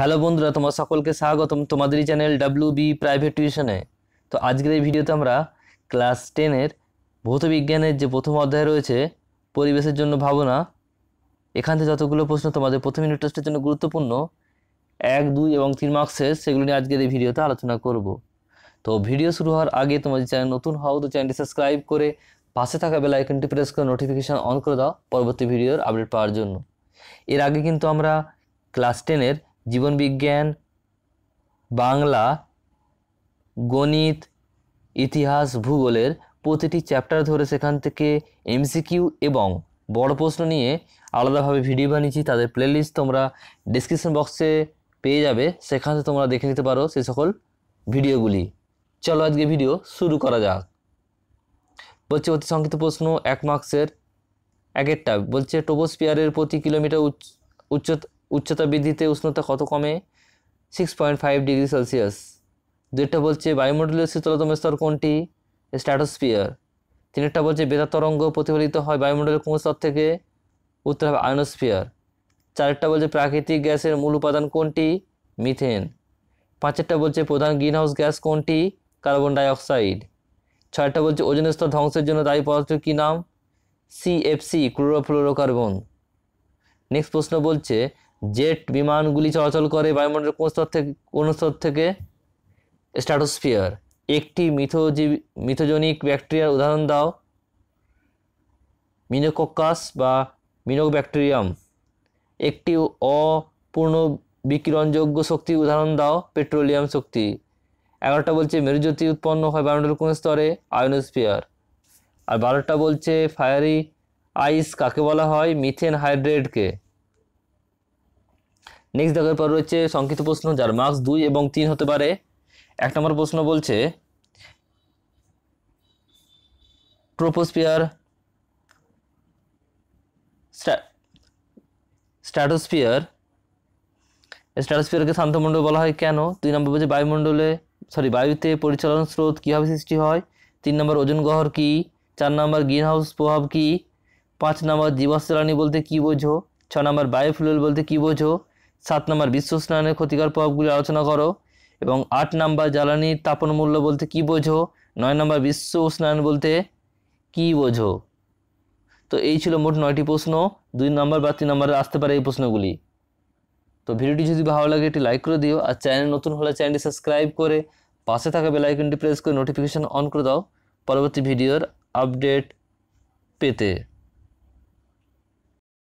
hello বন্ধুরা তোমার সকলকে স্বাগতম তোমাদেরই চ্যানেল ডাব্লিউ বি প্রাইভেট টিউশনে তো আজকের এই ভিডিওতে আমরা ক্লাস টেনের ভৌতবিজ্ঞানের যে প্রথম অধ্যায় রয়েছে পরিবেশের জন্য ভাবনা এখান থেকে যতগুলো প্রশ্ন তোমাদের প্রথম ইউনিট টেস্টের জন্য গুরুত্বপূর্ণ এক দুই এবং তিন মার্কসের সেগুলো নিয়ে আজকের এই ভিডিওতে আলোচনা করব তো ভিডিও শুরু হওয়ার আগে তোমাদের চ্যানেল নতুন হও তো চ্যানেলটি সাবস্ক্রাইব করে পাশে থাকা বেলা আইকনটি প্রেস করে নোটিফিকেশান অন করে দাও পরবর্তী ভিডিওর আপডেট পাওয়ার জন্য এর আগে কিন্তু আমরা ক্লাস টেনের জীবনবিজ্ঞান বাংলা গণিত ইতিহাস ভূগোলের প্রতিটি চ্যাপ্টার ধরে সেখান থেকে এমসিকিউ এবং বড় প্রশ্ন নিয়ে আলাদাভাবে ভিডিও বানিয়েছি তাদের প্লেলিস্ট তোমরা ডিসক্রিপশন বক্সে পেয়ে যাবে সেখান থেকে তোমরা দেখে নিতে পারো সে সকল ভিডিওগুলি চলো আজকে ভিডিও শুরু করা যাক বলছে অতি সংক্ষিপ্ত প্রশ্ন এক মার্কসের এক একটা বলছে টোবোস্পিয়ারের প্রতি কিলোমিটার উচ্চ উচ্চতা বৃদ্ধিতে উষ্ণতা কত কমে six point five degree Celsius দুইটা বলছে বায়ুমণ্ডলীয় শীতলতম স্তর কোনটি স্ট্র্যাটোস্ফিয়ার তিনেরটা বলছে বেতা তরঙ্গ প্রতিফলিত হয় বায়ুমণ্ডলের কোন স্তর থেকে উত্তর হবে আয়নোস্ফিয়ার চারটা বলছে প্রাকৃতিক গ্যাসের মূল উপাদান কোনটি মিথেন পাঁচেরটা বলছে প্রধান গ্রিনহাউস গ্যাস কোনটি কার্বন ডাইঅক্সাইড ছয়টা বলছে ওজন স্তর ধ্বংসের জন্য দায়ী পদার্থ কী নাম সিএফসি ক্লোরোফ্লোরোকার্বন নেক্সট প্রশ্ন বলছে জেট বিমানগুলি চলাচল করে বায়ুমণ্ডলের কোন স্তর থেকে কোন স্তর থেকে স্ট্র্যাটোস্ফিয়ার একটি মিথোজীব মিথোজনিক ব্যাকটেরিয়ার উদাহরণ দাও মিনোকোকাস বা মিনোক ব্যাকটেরিয়াম একটি অপূর্ণ বিকিরণযোগ্য শক্তি উদাহরণ দাও পেট্রোলিয়াম শক্তি এগারোটা বলছে মেরুজ্যোতি উৎপন্ন হয় বায়ুমণ্ডল কোন স্তরে আয়নোস্ফিয়ার আর বারোটা বলছে ফায়ারি আইস কাকে বলা হয় মিথেন হাইড্রেটকে নেক্সট দেখার পর রয়েছে সংক্ষিপ্ত প্রশ্ন যার মার্কস দুই এবং তিন হতে পারে এক নম্বর প্রশ্ন বলছে ট্রোপোস্পিয়ার স্ট্র্যাটোস্ফিয়ার স্ট্র্যাটোস্ফিয়ারকে শান্তমণ্ডল বলা হয় কেন দুই নম্বর বলছে বায়ুমণ্ডলে সরি বায়ুতে পরিচালন স্রোত কীভাবে সৃষ্টি হয় তিন নম্বর ওজন গহর কী চার নম্বর গ্রিন হাউস প্রভাব কী পাঁচ নম্বর জীবাশ্রাণী বলতে কী বোঝো ছ নম্বর বায়োফুয়েল বলতে কী বোঝো সাত নম্বর বিশ্ব উষ্ণায়নের ক্ষতিকর প্রভাবগুলি আলোচনা করো এবং আট নম্বর জ্বালানির তাপন মূল্য বলতে কি বোঝো নয় নম্বর বিশ্ব উষ্ণায়ন বলতে কি বোঝো তো এই ছিল মোট নয়টি প্রশ্ন দুই নম্বর বা তিন নম্বরে আসতে পারে এই প্রশ্নগুলি তো ভিডিওটি যদি ভালো লাগে একটি লাইক করে দিও আর চ্যানেল নতুন হলে চ্যানেলটি সাবস্ক্রাইব করে পাশে থাকা বেলাইকনটি প্রেস করে নোটিফিকেশান অন করে দাও পরবর্তী ভিডিওর আপডেট পেতে